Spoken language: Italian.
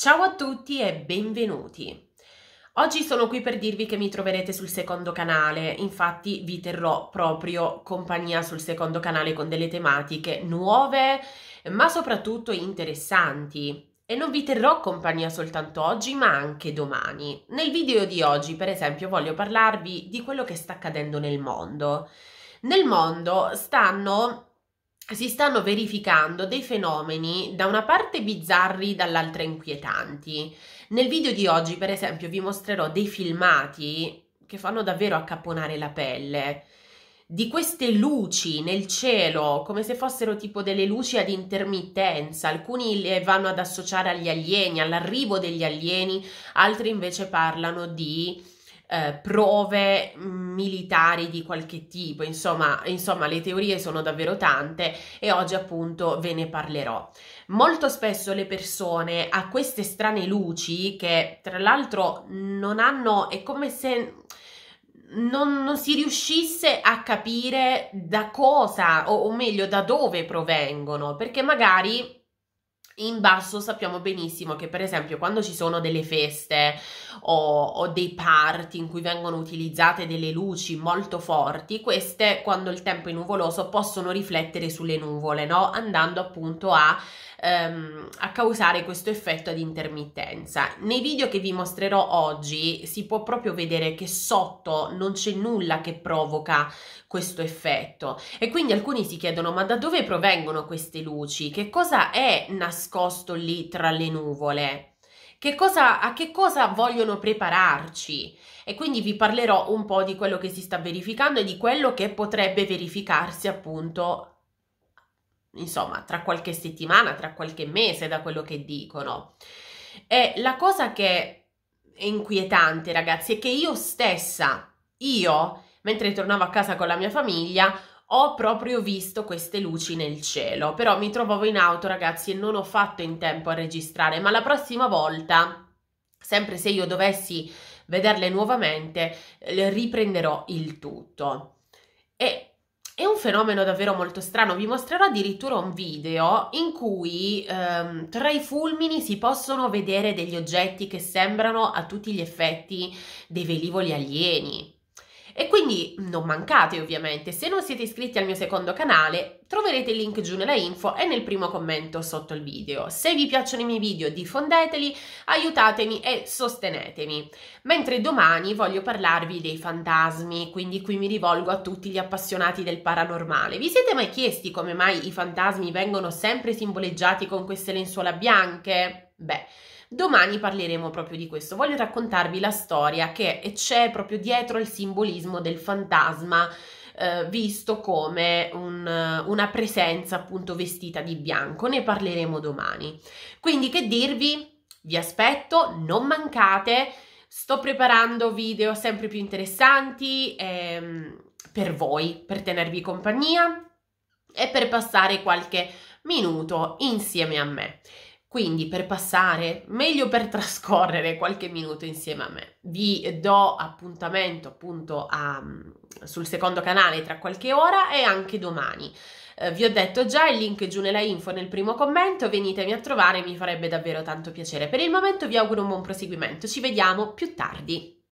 Ciao a tutti e benvenuti! Oggi sono qui per dirvi che mi troverete sul secondo canale, infatti vi terrò proprio compagnia sul secondo canale con delle tematiche nuove ma soprattutto interessanti. E non vi terrò compagnia soltanto oggi, ma anche domani. Nel video di oggi, per esempio, voglio parlarvi di quello che sta accadendo nel mondo. Nel mondo stanno si stanno verificando dei fenomeni da una parte bizzarri, dall'altra inquietanti. Nel video di oggi, per esempio, vi mostrerò dei filmati che fanno davvero accapponare la pelle di queste luci nel cielo, come se fossero tipo delle luci ad intermittenza, alcuni le vanno ad associare agli alieni, all'arrivo degli alieni, altri invece parlano di eh, prove mm, militari di qualche tipo, insomma, insomma le teorie sono davvero tante e oggi appunto ve ne parlerò. Molto spesso le persone a queste strane luci che tra l'altro non hanno, è come se... Non, non, si riuscisse a capire da cosa o, o meglio da dove provengono perché magari in basso sappiamo benissimo che per esempio quando ci sono delle feste o, o, dei party in cui vengono utilizzate delle luci molto forti, queste quando il tempo è nuvoloso possono riflettere sulle nuvole, no? andando appunto a ehm, a causare questo effetto ad intermittenza. Nei video che vi mostrerò oggi si può proprio vedere che sotto non c'è nulla che provoca questo effetto e quindi alcuni si chiedono ma da dove provengono queste luci? Che cosa è nascosto lì tra le nuvole? Che cosa, a che cosa vogliono prepararci e quindi vi parlerò un po' di quello che si sta verificando e di quello che potrebbe verificarsi appunto insomma, tra qualche settimana, tra qualche mese, da quello che dicono. E la cosa che è inquietante, ragazzi, è che io stessa, io, mentre tornavo a casa con la mia famiglia, ho proprio visto queste luci nel cielo. Però mi trovavo in auto, ragazzi, e non ho fatto in tempo a registrare, ma la prossima volta, sempre se io dovessi vederle nuovamente, riprenderò il tutto. E è un fenomeno davvero molto strano, vi mostrerò addirittura un video in cui ehm, tra i fulmini si possono vedere degli oggetti che sembrano a tutti gli effetti dei velivoli alieni. E quindi non mancate ovviamente, se non siete iscritti al mio secondo canale Troverete il link giù nella info e nel primo commento sotto il video. Se vi piacciono i miei video diffondeteli, aiutatemi e sostenetemi. Mentre domani voglio parlarvi dei fantasmi, quindi qui mi rivolgo a tutti gli appassionati del paranormale. Vi siete mai chiesti come mai i fantasmi vengono sempre simboleggiati con queste lenzuola bianche? Beh, Domani parleremo proprio di questo. Voglio raccontarvi la storia che c'è proprio dietro il simbolismo del fantasma eh, visto come un, eh, una presenza appunto vestita di bianco, ne parleremo domani. Quindi che dirvi? Vi aspetto, non mancate, sto preparando video sempre più interessanti ehm, per voi, per tenervi compagnia e per passare qualche minuto insieme a me. Quindi per passare, meglio per trascorrere qualche minuto insieme a me. Vi do appuntamento appunto a, mm, sul secondo canale tra qualche ora e anche domani. Eh, vi ho detto già il link giù nella info nel primo commento, venitemi a trovare, mi farebbe davvero tanto piacere. Per il momento vi auguro un buon proseguimento, ci vediamo più tardi.